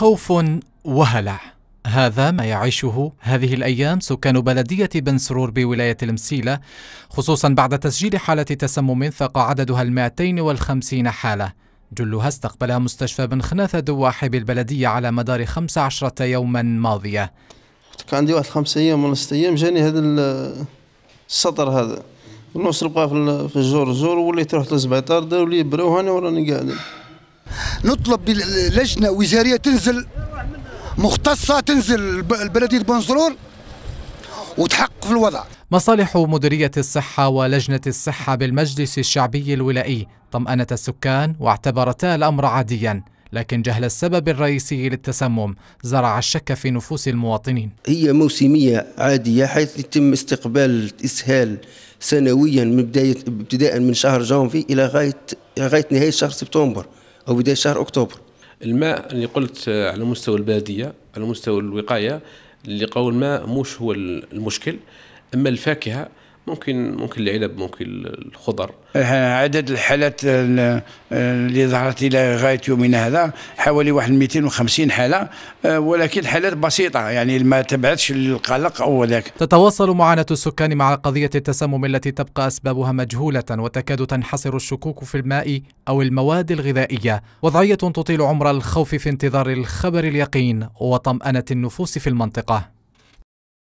خوف وهلع هذا ما يعيشه هذه الأيام سكان بلدية بن سرور بولاية المسيلة خصوصا بعد تسجيل حالة تسمم فاق عددها 250 حالة جلها استقبلها مستشفى بن خناثة دواحي بالبلدية على مدار 15 يوما ماضية كان عندي واحد خمسة أيام ولا ست أيام جاني هذا السطر هذا ونص بقى في الجور الجور وليت رحت للسبيطار داروا لي براو هاني وراني قاعد نطلب لجنه وزاريه تنزل مختصه تنزل بلديه بنزرور وتحقق في الوضع مصالح مديرية الصحة ولجنة الصحة بالمجلس الشعبي الولائي طمأنت السكان واعتبرتا الأمر عاديا لكن جهل السبب الرئيسي للتسمم زرع الشك في نفوس المواطنين هي موسمية عادية حيث يتم استقبال إسهال سنويا من بداية ابتداء من شهر جانفي إلى غاية غاية نهاية شهر سبتمبر او بدايه شهر اكتوبر. الماء اللي قلت آه، على مستوى الباديه على مستوى الوقايه اللي قول الماء موش هو المشكل اما الفاكهه ممكن ممكن العنب ممكن الخضر عدد الحالات اللي ظهرت الى غايه يومنا هذا حوالي واحد 250 حاله آه، ولكن حالات بسيطه يعني ما تبعدش القلق او ذاك تتواصل معاناه السكان مع قضيه التسمم التي تبقى اسبابها مجهوله وتكاد تنحصر الشكوك في الماء او المواد الغذائيه وضعيه تطيل عمر الخوف في انتظار الخبر اليقين وطمانه النفوس في المنطقه